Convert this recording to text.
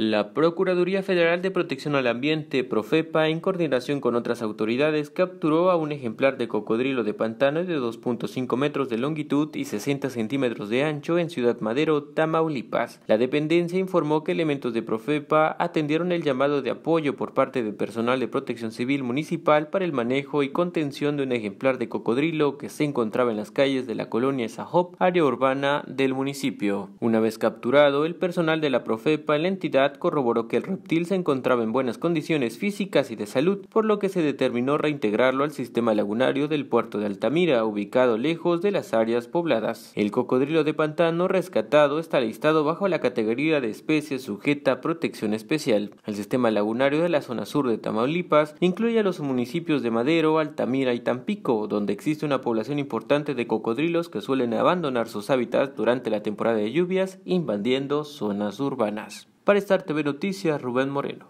La Procuraduría Federal de Protección al Ambiente, Profepa, en coordinación con otras autoridades, capturó a un ejemplar de cocodrilo de pantano de 2.5 metros de longitud y 60 centímetros de ancho en Ciudad Madero, Tamaulipas. La dependencia informó que elementos de Profepa atendieron el llamado de apoyo por parte de personal de Protección Civil Municipal para el manejo y contención de un ejemplar de cocodrilo que se encontraba en las calles de la colonia Sahop, área urbana del municipio. Una vez capturado, el personal de la Profepa la entidad corroboró que el reptil se encontraba en buenas condiciones físicas y de salud, por lo que se determinó reintegrarlo al sistema lagunario del puerto de Altamira, ubicado lejos de las áreas pobladas. El cocodrilo de pantano rescatado está listado bajo la categoría de especie sujeta a protección especial. El sistema lagunario de la zona sur de Tamaulipas incluye a los municipios de Madero, Altamira y Tampico, donde existe una población importante de cocodrilos que suelen abandonar sus hábitats durante la temporada de lluvias, invadiendo zonas urbanas. Para Estar TV Noticias, Rubén Moreno.